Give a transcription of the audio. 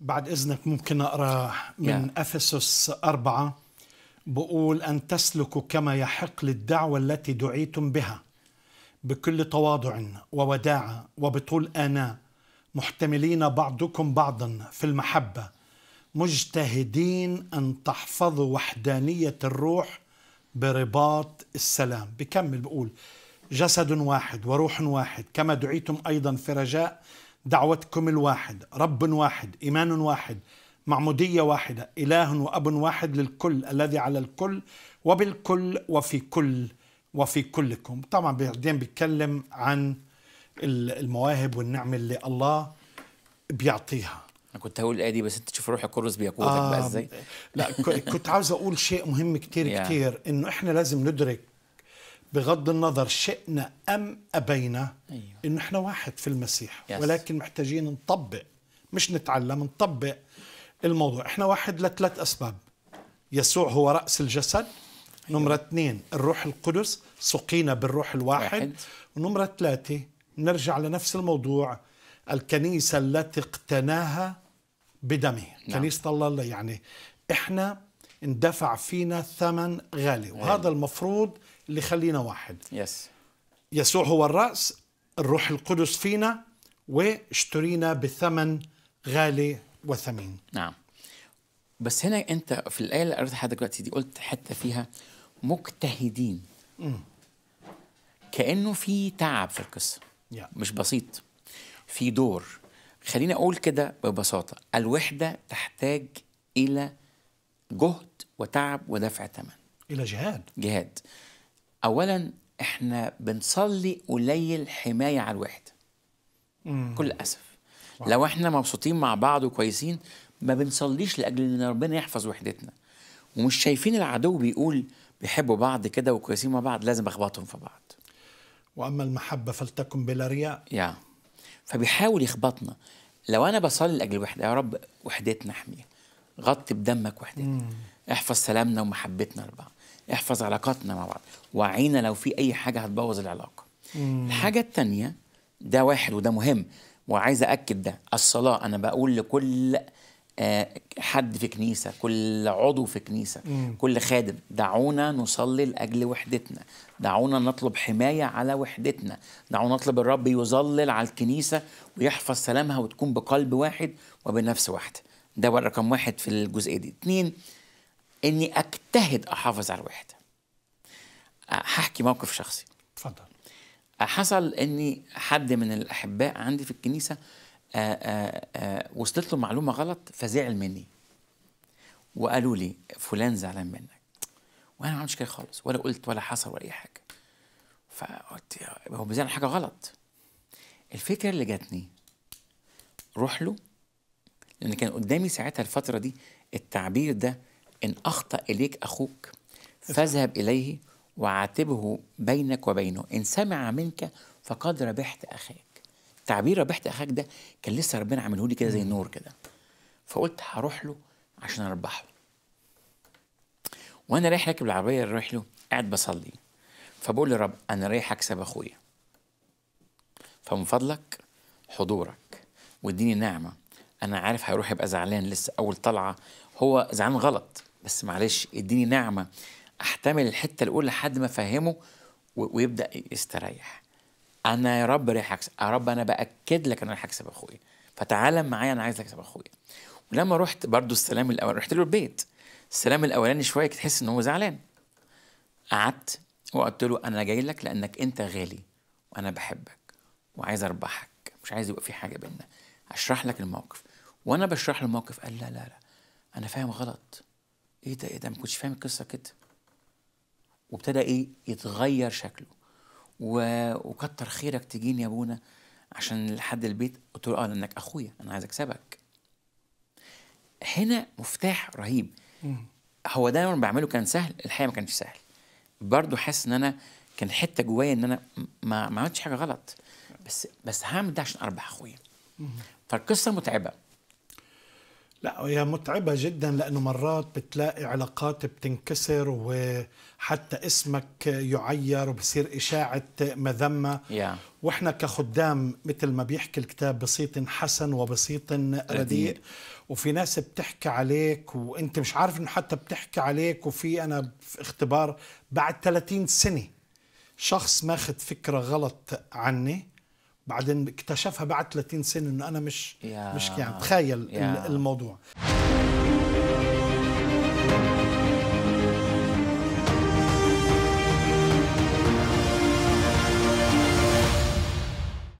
بعد إذنك ممكن أقرأ من yeah. أفسس أربعة بقول أن تسلكوا كما يحق للدعوة التي دعيتم بها بكل تواضع ووداعة وبطول آناء محتملين بعضكم بعضا في المحبة مجتهدين أن تحفظوا وحدانية الروح برباط السلام بكمل بقول جسد واحد وروح واحد كما دعيتم أيضا في رجاء دعوتكم الواحد رب واحد إيمان واحد معمودية واحدة إله وأب واحد للكل الذي على الكل وبالكل وفي كل وفي كلكم طبعا بعدين بيتكلم عن المواهب والنعم اللي الله بيعطيها انا كنت هقول الايه دي بس انت تشوف روح القدس بيقودك آه بقى ازاي لا كنت عاوز اقول شيء مهم كتير كتير انه احنا لازم ندرك بغض النظر شئنا أم أبينا أيوة. إنه إحنا واحد في المسيح يس. ولكن محتاجين نطبق مش نتعلم نطبق الموضوع إحنا واحد لثلاث أسباب يسوع هو رأس الجسد أيوة. نمرة اثنين الروح القدس سقينا بالروح الواحد واحد. ونمرة ثلاثة نرجع لنفس الموضوع الكنيسة التي اقتناها بدمه نعم. كنيسة الله يعني إحنا اندفع فينا ثمن غالي وهذا المفروض اللي خلينا واحد يس يسوع هو الرأس الروح القدس فينا واشترينا بثمن غالي وثمين نعم بس هنا انت في الايه اللي قريتها دلوقتي دي قلت حته فيها مجتهدين م. كانه في تعب في القصه yeah. مش بسيط في دور خليني اقول كده ببساطه الوحده تحتاج الى جهد وتعب ودفع ثمن الى جهاد جهاد اولا احنا بنصلي قليل حمايه على الوحده كل اسف لو احنا مبسوطين مع بعض وكويسين ما بنصليش لاجل ان ربنا يحفظ وحدتنا ومش شايفين العدو بيقول بيحبوا بعض كده وكويسين مع بعض لازم اخبطهم في بعض واما المحبه فلتكن بلا رياء يا فبيحاول يخبطنا لو انا بصلي لاجل الوحده يا رب وحدتنا احميها غطي بدمك وحدتك احفظ سلامنا ومحبتنا لبعض احفظ علاقاتنا مع بعض وعينا لو في اي حاجه هتبوظ العلاقه مم. الحاجه الثانيه ده واحد وده مهم وعايز اكد ده الصلاه انا بقول لكل آه، حد في كنيسه كل عضو في كنيسه مم. كل خادم دعونا نصلي لاجل وحدتنا دعونا نطلب حمايه على وحدتنا دعونا نطلب الرب يظلل على الكنيسه ويحفظ سلامها وتكون بقلب واحد وبنفس واحده ده رقم واحد في الجزئيه دي اتنين اني اجتهد احافظ على الوحده هحكي موقف شخصي اتفضل حصل اني حد من الاحباء عندي في الكنيسه آآ آه، آآ آه، آه، وصلت له معلومه غلط فزعل مني وقالوا لي فلان زعلان منك وانا ما عملتش كده خالص ولا قلت ولا حصل ولا اي حاجه فقلت هو بيزعل حاجه غلط الفكره اللي جاتني روح له لأن كان قدامي ساعتها الفترة دي التعبير ده إن أخطأ إليك أخوك فاذهب إليه وعاتبه بينك وبينه إن سمع منك فقد ربحت أخاك تعبير ربحت أخاك ده كان لسه ربنا عامله لي كده زي النور كده فقلت هروح له عشان أربحه وأنا رايح راكب العربية رايح له قاعد بصلي فبقول للرب أنا رايح أكسب أخويا فمن فضلك حضورك واديني نعمة انا عارف هيروح يبقى زعلان لسه اول طلعه هو زعلان غلط بس معلش اديني نعمه احتمل الحته الاولى لحد ما افهمه ويبدا يستريح انا يا رب رايح اكسب يا رب انا باكد لك انا هكسب اخويا فتعالى معايا انا عايز اكسب اخويا ولما رحت برضو السلام الاول رحت له البيت السلام الاولاني شويه كنت تحس ان هو زعلان قعدت وقلت له انا جاي لك لانك انت غالي وانا بحبك وعايز اربحك مش عايز يبقى في حاجه بيننا اشرح لك الموقف وانا بشرح له الموقف قال لا لا لا انا فاهم غلط ايه ده ايه ده ما كنتش فاهم القصه كده وابتدى ايه يتغير شكله و... وكتر خيرك تجيني يا ابونا عشان لحد البيت قلت له اه لانك اخويا انا عايز اكسبك هنا مفتاح رهيب هو ده انا بعمله كان سهل الحقيقه ما كانش سهل برضه حاسس ان انا كان حته جوايا ان انا ما ما عملتش حاجه غلط بس بس هعمل ده عشان اربح اخويا فالقصه متعبه لا هي متعبة جدا لأنه مرات بتلاقي علاقات بتنكسر وحتى اسمك يعير وبصير إشاعة مذمة yeah. وإحنا كخدام مثل ما بيحكي الكتاب بسيط حسن وبسيط رديء وفي ناس بتحكي عليك وانت مش عارف انه حتى بتحكي عليك وفي انا في اختبار بعد 30 سنه شخص ماخذ فكره غلط عني بعدين اكتشفها بعد 30 سنه انه انا مش مش يعني تخيل الموضوع